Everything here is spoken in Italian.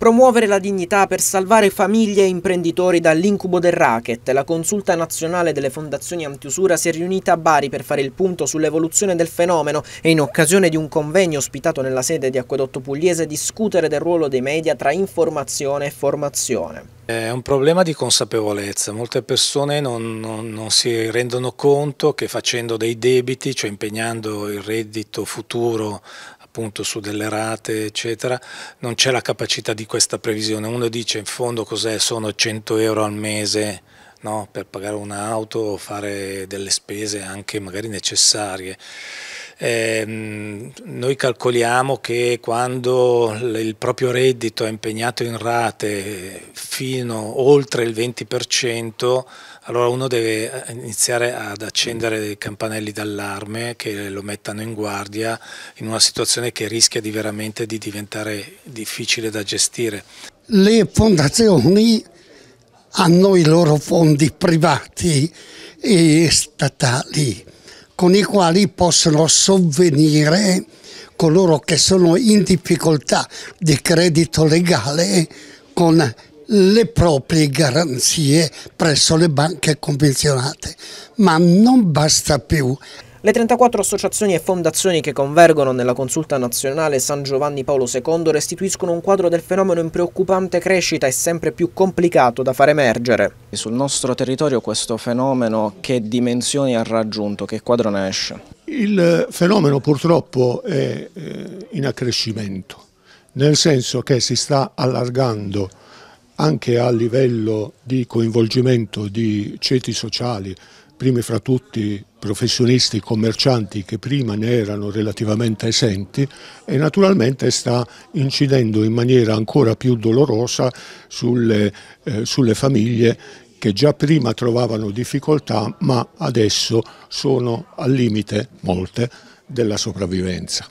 Promuovere la dignità per salvare famiglie e imprenditori dall'incubo del racket. La consulta nazionale delle fondazioni antiusura si è riunita a Bari per fare il punto sull'evoluzione del fenomeno e in occasione di un convegno ospitato nella sede di Acquedotto Pugliese discutere del ruolo dei media tra informazione e formazione. È un problema di consapevolezza, molte persone non, non, non si rendono conto che facendo dei debiti, cioè impegnando il reddito futuro appunto su delle rate eccetera, non c'è la capacità di questa previsione. Uno dice in fondo cos'è, sono 100 euro al mese no? per pagare un'auto o fare delle spese anche magari necessarie. Eh, noi calcoliamo che quando il proprio reddito è impegnato in rate fino oltre il 20%, allora uno deve eh, iniziare ad accendere dei campanelli d'allarme che lo mettano in guardia in una situazione che rischia di veramente di diventare difficile da gestire. Le fondazioni hanno i loro fondi privati e statali con i quali possono sovvenire coloro che sono in difficoltà di credito legale con le proprie garanzie presso le banche convenzionate. Ma non basta più le 34 associazioni e fondazioni che convergono nella consulta nazionale San Giovanni Paolo II restituiscono un quadro del fenomeno in preoccupante crescita e sempre più complicato da far emergere. Sul nostro territorio questo fenomeno che dimensioni ha raggiunto, che quadro ne esce? Il fenomeno purtroppo è eh, in accrescimento, nel senso che si sta allargando anche a livello di coinvolgimento di ceti sociali, primi fra tutti professionisti commercianti che prima ne erano relativamente esenti e naturalmente sta incidendo in maniera ancora più dolorosa sulle, eh, sulle famiglie che già prima trovavano difficoltà ma adesso sono al limite, molte, della sopravvivenza.